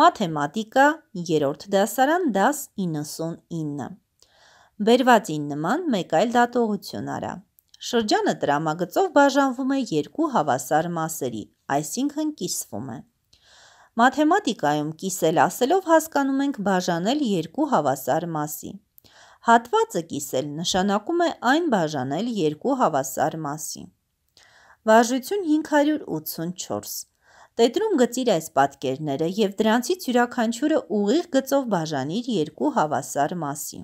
մաթեմատիկա երրորդ դասարան դաս 99։ Բերվածին նման մեկ այլ դատողություն արա։ Շրջանը տրամագծով բաժանվում է երկու հավասար մասերի, այսինքն կիսվում է։ Մաթեմատիկայում կիսել ասելով հասկանում ենք բաժանել երկու հավասար մասի։ Հատվածը կիսել նշանակում է այն բաժանել երկու հավասար մասի։ Վարժություն 584 Տետրում գծիր այս պատկերները եւ դրանցից յուրաքանչյուրը ուղիղ գծով բաժանիր երկու հավասար մասի։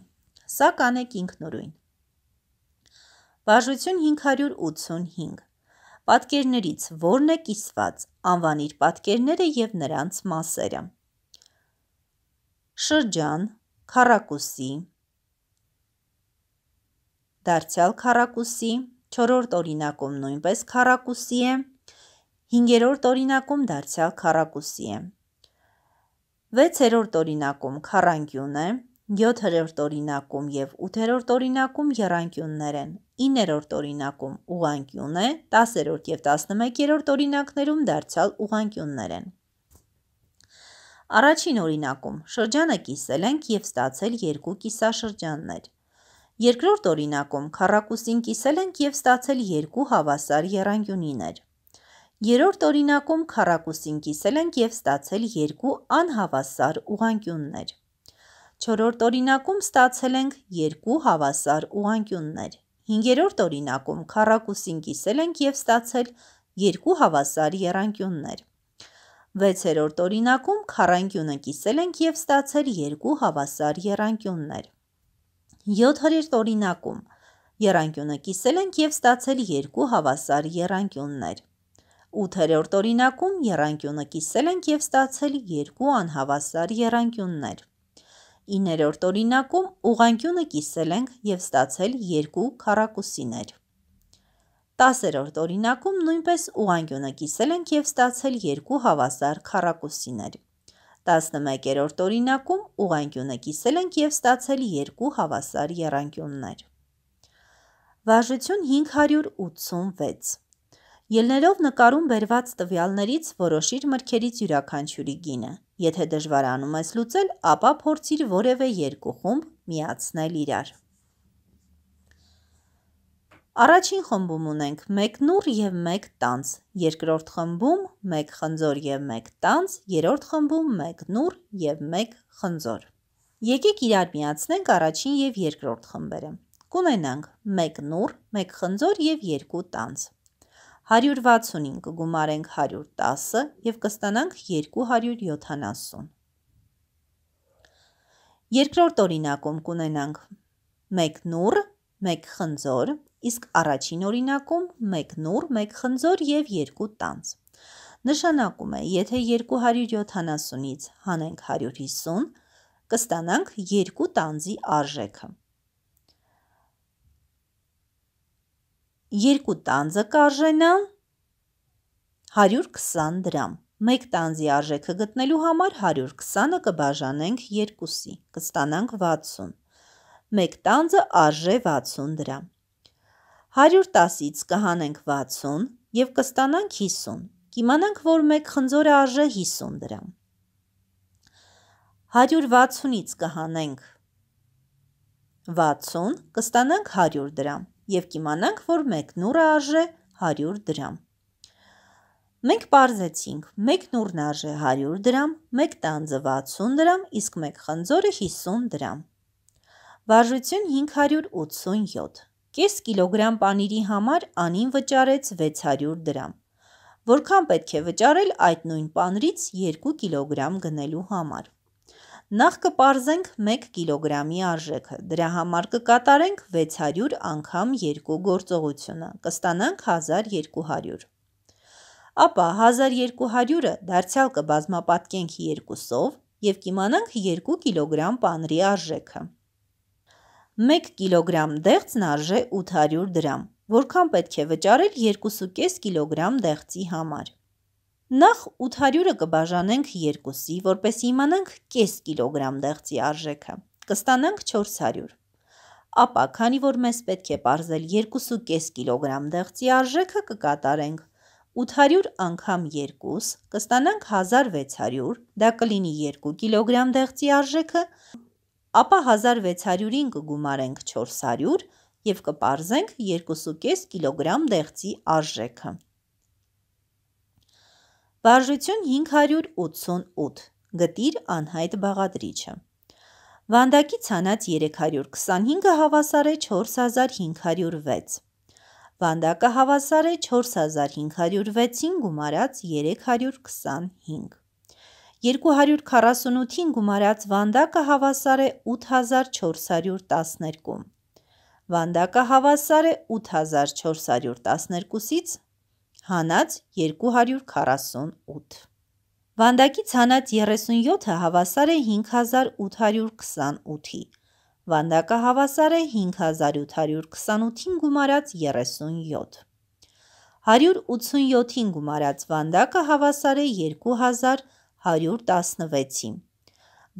Սա կանեք ինքնուրույն։ Բաժություն 585 Պատկերներից ո՞րն է կիսված։ Անվանիր պատկերները եւ նրանց մասերը։ Շրջան, քառակուսի, դարձյալ քառակուսի, 4-րդ օրինակում նույնպես քառակուսի է, Հինգերորդ օրինակում դարձյալ քառակուսի է։ Վեցերորդ օրինակում քառանկյուն է, 7-րդ օրինակում եւ 8-րդ օրինակում եռանկյուններ են։ 9-րդ օրինակում ուղանկյուն է, 10-րդ եւ 11-րդ օրինակներում դարձյալ ուղանկյուններ են։ Առաջին օրինակում շրջանը կիսել ենք եւ ստացել երկու կիսաշրջաններ։ Երկրորդ օրինակում քառակուսին կիսել ենք եւ ստացել երկու հավասար եռանկյունիներ։ Երորդ օրինակում քառակուսին կիսել ենք եւ ստացել երկու անհավասար ուղանկյուններ։ Չորրորդ օրինակում ստացել ենք երկու հավասար ուղանկյուններ։ Հինգերորդ օրինակում քառակուսին կիսել ենք եւ ստացել երկու հավասար եռանկյուններ։ Վեցերորդ օրինակում քառանկյունը կիսել ենք եւ ստացել երկու հավասար եռանկյուններ։ 7-րդ օրինակում եռանկյունը կիսել ենք եւ ստացել երկու հավասար եռանկյուններ։ 8-րդ օրինակում եռանկյունը կիսել ենք եւ ստացել երկու անհավասար եռանկյուններ։ 9-րդ օրինակում ուղանկյունը կիսել ենք եւ ստացել երկու քառակուսիներ։ 10-րդ օրինակում նույնպես ուղանկյունը կիսել ենք եւ ստացել երկու հավասար քառակուսիներ։ 11-րդ օրինակում ուղանկյունը կիսել ենք եւ ստացել երկու հավասար եռանկյուններ։ Վարժություն 586 Ելներով նկարում բերված տվյալներից որոշիր մրգերից յուրաքանչյուրի գինը։ Եթե դժվարանում ես լուծել, ապա փորձիր որևէ երկու խումբ միացնել իրար։ Առաջին խմբում ունենք 1 նուռ եւ 1 տանց, երկրորդ խմբում 1 խնձոր եւ 1 տանց, երրորդ խմբում 1 նուռ եւ 1 խնձոր։ Եկեք իրար միացնենք առաջին եւ երկրորդ խմբերը։ Կունենանք 1 նուռ, 1 խնձոր եւ 2 տանց։ 160-ին կգումարենք 110-ը և կստանանք 270։ Երկրորդ օրինակում կունենանք 1 նուր, 1 խնձոր, իսկ առաջին օրինակում 1 նուր, 1 խնձոր և 2 տանց։ Նշանակում է, եթե 270-ից հանենք 150, կստանանք 2 տանձի արժեքը։ երկու տանձը կարժենա 120 դրամ։ Մեկ տանձի արժեքը գտնելու համար 120-ը կբաժանենք 2-ի, կստանանք 60։ Մեկ տանձը արժե 60 դրամ։ 110-ից կհանենք 60 եւ կստանանք 50։ Կիմանանք, որ մեկ խնձորը արժե 50 դրամ։ 160-ից կհանենք 60, կստանանք 100 դրամ և կիմանանք, որ մեկ նուրը արժե 100 դրամ։ Մենք պարզեցինք, մեկ նուրն արժե 100 դրամ, մեկ տանձը 60 դրամ, իսկ մեկ խնձորը 50 դրամ։ Վարժություն 587։ Կես կիլոգրամ պանիրի համար անին վճարեց 600 դրամ։ Որքան պետք է վճարել այդ նույն պանրից 2 կիլոգրամ գնելու համար։ Նախ կպարզենք 1 կիլոգրամի արժեքը։ Դրա համար կկատարենք 600 անգամ 2 գործողությունը։ Կստանանք 1200։ Ապա 1200-ը դարձյալ կբազմապատկենք 2-ով և կիմանանք 2 կիլոգրամ պանրի արժեքը։ 1 կիլոգրամ դեղձն արժե 800 դրամ, որքան պետք է վճարել 2,5 կիլոգրամ դեղձի համար։ Նախ 800-ը կբաժանենք 2-ի, որպեսզի իմանանք կես կիլոգրամ դեղձի արժեքը։ Կստանանք 400։ Ապա, քանի որ մեզ պետք է ողրել 2.5 կիլոգրամ դեղձի արժեքը, կկատարենք 800 անգամ 2, կստանանք 1600, դա կլինի 2 կիլոգրամ դեղձի արժեքը, ապա 1600-ին կգումարենք 400 և կպարզենք 2.5 կիլոգրամ դեղձի արժեքը։ Վարժություն 588։ Գտիր անհայտ բաղադրիչը։ Վանդակի ցանած 325-ը հավասար է 4506։ Վանդակը հավասար է 4506-ին գումարած 325։ 248-ին գումարած վանդակը հավասար է 8412։ Վանդակը հավասար է 8412-ից հանած 248։ Վանդակից հանած 37-ը հավասար է 5828-ի։ Վանդակը հավասար է 5828-ին գումարած 37։ 187-ին գումարած վանդակը հավասար է 2116-ի։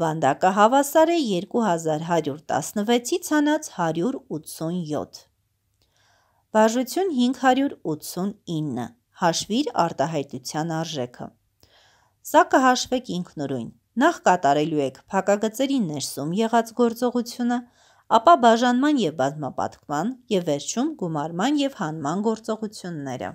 Վանդակը հավասար է 2116-ից հանած 187։ Բաժություն 589 հաշվիր արտահայտության արժեքը։ Սա կհաշվեք ինքնուրույն։ Նախ կատարելու եք փակագծերի ներսում եղած գործողությունը, ապա բաժանման և բազմապատկման և վերջում գումարման և հանման գործողությունները։